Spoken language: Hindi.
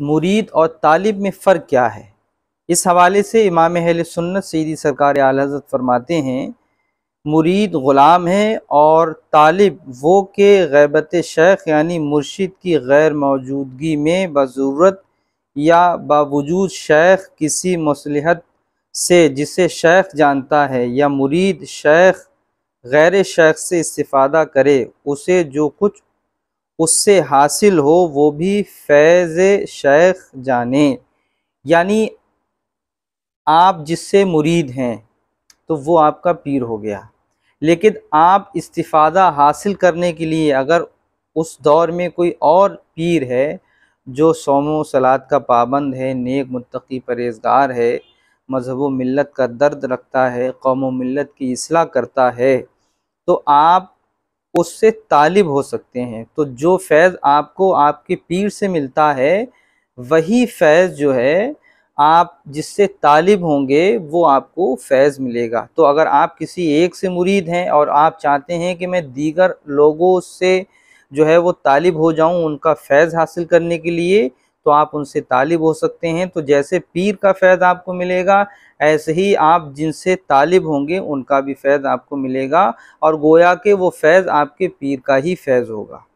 मुरीद और तालिब में फ़र्क क्या है इस हवाले से इमाम अहल सुन्नत सीदी सरकार आल हजरत फरमाते हैं मुरीद ग़ुलाम है और तालिब वो के गैबत शेख यानी मुर्शिद की गैर मौजूदगी में बज़रूरत या बावजूद शेख किसी मसलहत से जिसे शेख जानता है या मुरीद शेख गैर शेख से इस्ता करे उसे जो कुछ उससे हासिल हो वो भी फैज़ शेख जाने यानी आप जिससे मुरीद हैं तो वो आपका पीर हो गया लेकिन आप इस्तीफ़ादा हासिल करने के लिए अगर उस दौर में कोई और पीर है जो सोमो सलाद का पाबंद है नेक मुतकी परहेजगार है मजहब मिलत का दर्द रखता है कौम मिलत की असलाह करता है तो आप उससे तालिब हो सकते हैं तो जो फैज़ आपको आपके पीर से मिलता है वही फैज़ जो है आप जिससे तालिब होंगे वो आपको फैज़ मिलेगा तो अगर आप किसी एक से मुरीद हैं और आप चाहते हैं कि मैं दीगर लोगों से जो है वो तालिब हो जाऊं उनका फैज़ हासिल करने के लिए तो आप उनसे तालिब हो सकते हैं तो जैसे पीर का फ़ैज़ आपको मिलेगा ऐसे ही आप जिनसे तालिब होंगे उनका भी फ़ैज़ आपको मिलेगा और गोया के वो फ़ैज़ आपके पीर का ही फ़ैज़ होगा